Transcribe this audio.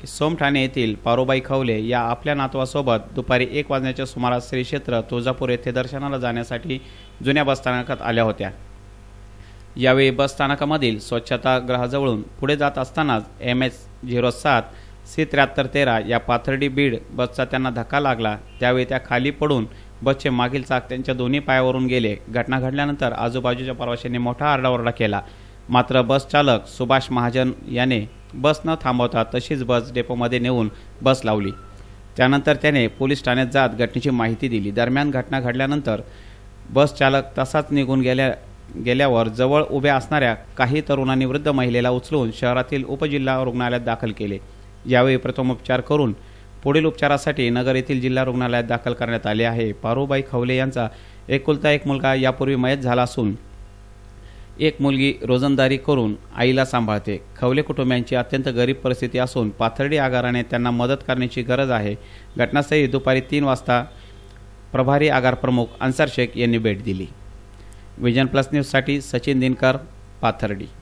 की सोमठाणे येथील पारोबाई खवले या आपल्या नातवासोबत दुपारी एक वाजण्याच्या सुमारास श्री क्षेत्र तुळजापूर येथे दर्शनाला जाण्यासाठी जुन्या बसस्थानकात आल्या होत्या यावेळी बसस्थानकामधील स्वच्छतागृहाजवळून पुढे जात असतानाच एम एस झिरो सात सी त्र्याहत्तर तेरा या पाथर्डी बीड बसचा त्यांना धक्का लागला त्यावेळी त्या खाली पडून बसचे मागील चाक त्यांच्या दोन्ही पायावरून गेले घटना घडल्यानंतर आजूबाजूच्या प्रवाशांनी मोठा आरडाओरडा केला मात्र बस चालक सुभाष महाजन याने बस न थांबवता तशीच बस डेपोमध्ये नेऊन बस लावली त्यानंतर त्याने पोलीस ठाण्यात जात घटनेची माहिती दिली दरम्यान घटना घडल्यानंतर बस चालक तसाच निघून गेल्या गेल्यावर जवळ उभ्या असणाऱ्या काही तरुणांनी वृद्ध महिलेला उचलून शहरातील उपजिल्हा रुग्णालयात दाखल केले यावेळी प्रथमोपचार करून पुढील उपचारासाठी नगर येथील जिल्हा रुग्णालयात दाखल करण्यात आले आहे पारूबाई खवले यांचा एकुलता एक मुलगा यापूर्वी मयत झाला असून एक मुलगी रोजंदारी करून आईला सांभाळते खवले कुटुंबियांची अत्यंत गरीब परिस्थिती असून पाथर्डी आगाराने त्यांना मदत करण्याची गरज आहे घटनास्थळी दुपारी तीन वाजता प्रभारी आगार प्रमुख अन्सर शेख यांनी भेट दिली विजन प्लस न्यूजसाठी सचिन दिनकर पाथर्डी